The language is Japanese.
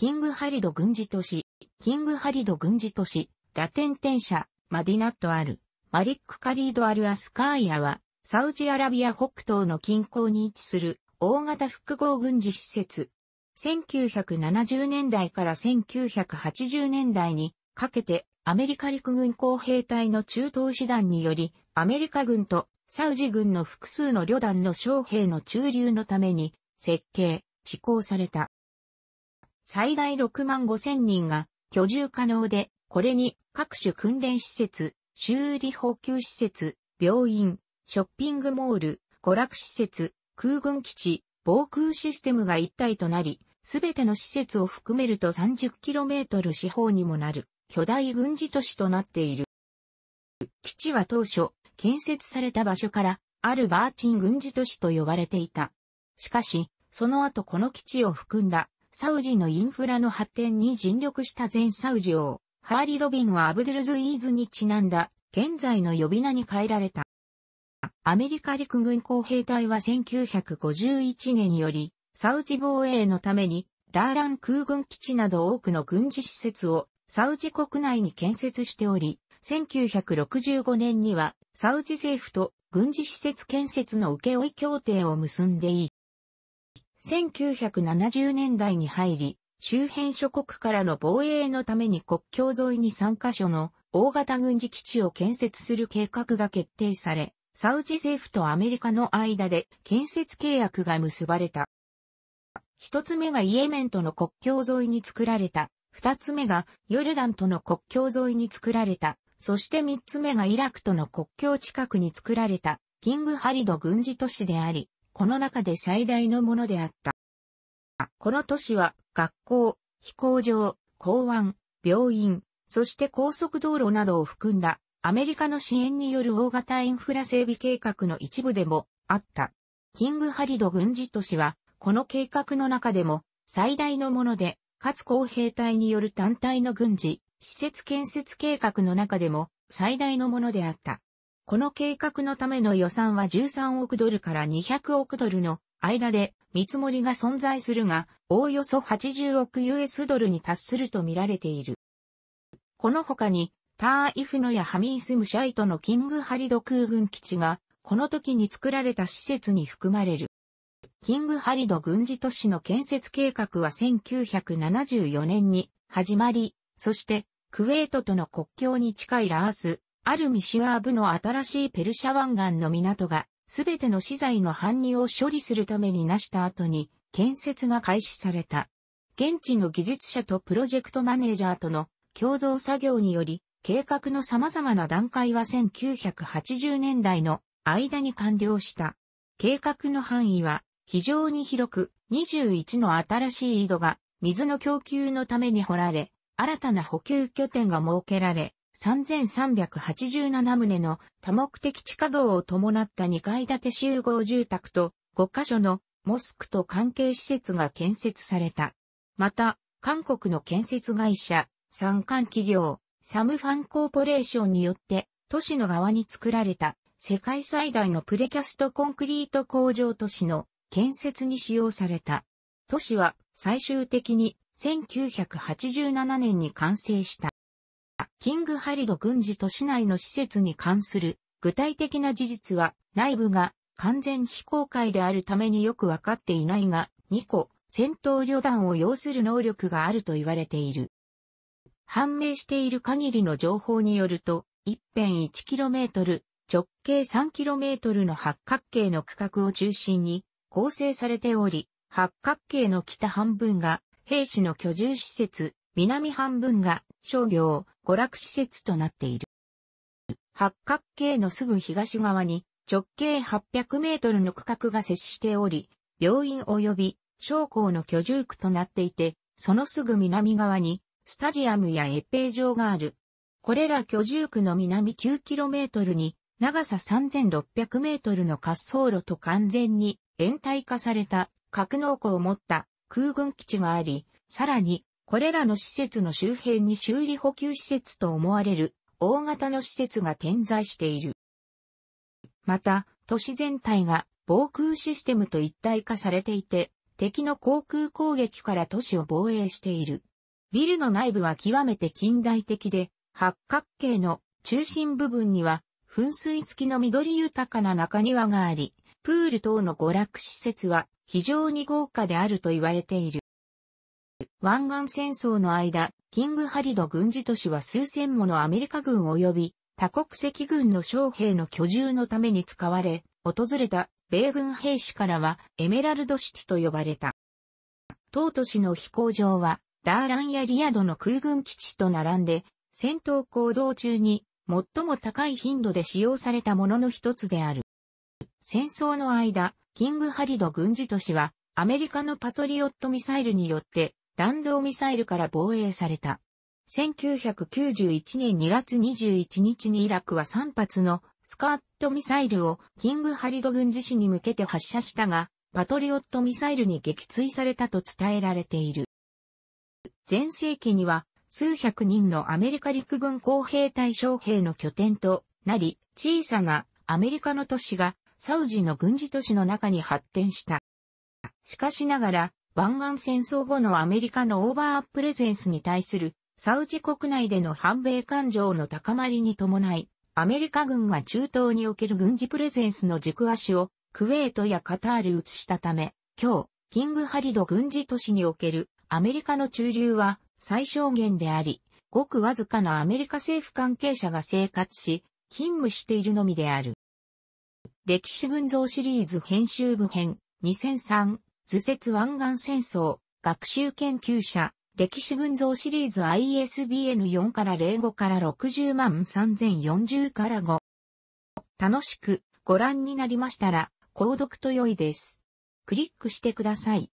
キングハリド軍事都市、キングハリド軍事都市、ラテン天ン社、マディナットアル、マリックカリードアルアスカーヤは、サウジアラビア北東の近郊に位置する大型複合軍事施設。1970年代から1980年代にかけてアメリカ陸軍工兵隊の中東師団によりアメリカ軍とサウジ軍の複数の旅団の将兵の駐留のために設計、施行された。最大6万5千人が居住可能で、これに各種訓練施設、修理補給施設、病院、ショッピングモール、娯楽施設、空軍基地、防空システムが一体となり、すべての施設を含めると 30km 四方にもなる巨大軍事都市となっている。基地は当初、建設された場所から、あるバーチン軍事都市と呼ばれていた。しかし、その後この基地を含んだサウジのインフラの発展に尽力した前サウジ王、ハーリド・ビンはアブドゥルズイーズにちなんだ、現在の呼び名に変えられた。アメリカ陸軍工兵隊は1951年より、サウジ防衛のために、ダーラン空軍基地など多くの軍事施設をサウジ国内に建設しており、1965年にはサウジ政府と軍事施設建設の請負協定を結んでい1970年代に入り、周辺諸国からの防衛のために国境沿いに3カ所の大型軍事基地を建設する計画が決定され、サウジ政府とアメリカの間で建設契約が結ばれた。一つ目がイエメンとの国境沿いに作られた。二つ目がヨルダンとの国境沿いに作られた。そして三つ目がイラクとの国境近くに作られたキングハリド軍事都市であり、この中で最大のものであった。この都市は学校、飛行場、港湾、病院、そして高速道路などを含んだアメリカの支援による大型インフラ整備計画の一部でもあった。キングハリド軍事都市はこの計画の中でも最大のもので、かつ公兵隊による単体の軍事、施設建設計画の中でも最大のものであった。この計画のための予算は13億ドルから200億ドルの間で見積もりが存在するが、おおよそ80億 US ドルに達すると見られている。この他に、ターイフノやハミースムシャイトのキングハリド空軍基地が、この時に作られた施設に含まれる。キングハリド軍事都市の建設計画は1974年に始まり、そして、クウェートとの国境に近いラース、あるミシュアーブの新しいペルシャ湾岸の港が、すべての資材の搬入を処理するためになした後に、建設が開始された。現地の技術者とプロジェクトマネージャーとの共同作業により、計画の様々な段階は1980年代の間に完了した。計画の範囲は非常に広く21の新しい井戸が水の供給のために掘られ、新たな補給拠点が設けられ、3387棟の多目的地下道を伴った2階建て集合住宅と5カ所のモスクと関係施設が建設された。また、韓国の建設会社、山間企業、サムファンコーポレーションによって都市の側に作られた世界最大のプレキャストコンクリート工場都市の建設に使用された。都市は最終的に1987年に完成した。キングハリド軍事都市内の施設に関する具体的な事実は内部が完全非公開であるためによくわかっていないが、2個戦闘旅団を要する能力があると言われている。判明している限りの情報によると、一辺 1km、直径 3km の八角形の区画を中心に構成されており、八角形の北半分が兵士の居住施設、南半分が商業、娯楽施設となっている。八角形のすぐ東側に直径800メートルの区画が接しており、病院及び将校の居住区となっていて、そのすぐ南側にスタジアムや越平場がある。これら居住区の南9キロメートルに長さ3 6 0 0メートルの滑走路と完全に延滞化された格納庫を持った空軍基地があり、さらにこれらの施設の周辺に修理補給施設と思われる大型の施設が点在している。また、都市全体が防空システムと一体化されていて、敵の航空攻撃から都市を防衛している。ビルの内部は極めて近代的で、八角形の中心部分には、噴水付きの緑豊かな中庭があり、プール等の娯楽施設は非常に豪華であると言われている。湾岸戦争の間、キングハリド軍事都市は数千ものアメリカ軍及び多国籍軍の将兵の居住のために使われ、訪れた米軍兵士からはエメラルドシティと呼ばれた。当都市の飛行場はダーランやリアドの空軍基地と並んで戦闘行動中に最も高い頻度で使用されたものの一つである。戦争の間、キングハリド軍事都市はアメリカのパトリオットミサイルによって弾道ミサイルから防衛された。1991年2月21日にイラクは3発のスカートミサイルをキングハリド軍事士に向けて発射したが、パトリオットミサイルに撃墜されたと伝えられている。前世紀には数百人のアメリカ陸軍工兵隊将兵の拠点となり、小さなアメリカの都市がサウジの軍事都市の中に発展した。しかしながら、湾岸戦争後のアメリカのオーバープレゼンスに対するサウジ国内での反米感情の高まりに伴い、アメリカ軍が中東における軍事プレゼンスの軸足をクウェートやカタール移したため、今日、キングハリド軍事都市におけるアメリカの駐留は最小限であり、ごくわずかなアメリカ政府関係者が生活し、勤務しているのみである。歴史群像シリーズ編集部編2003図説湾岸戦争、学習研究者、歴史群像シリーズ ISBN4 から05から60万3040から5。楽しくご覧になりましたら、購読と良いです。クリックしてください。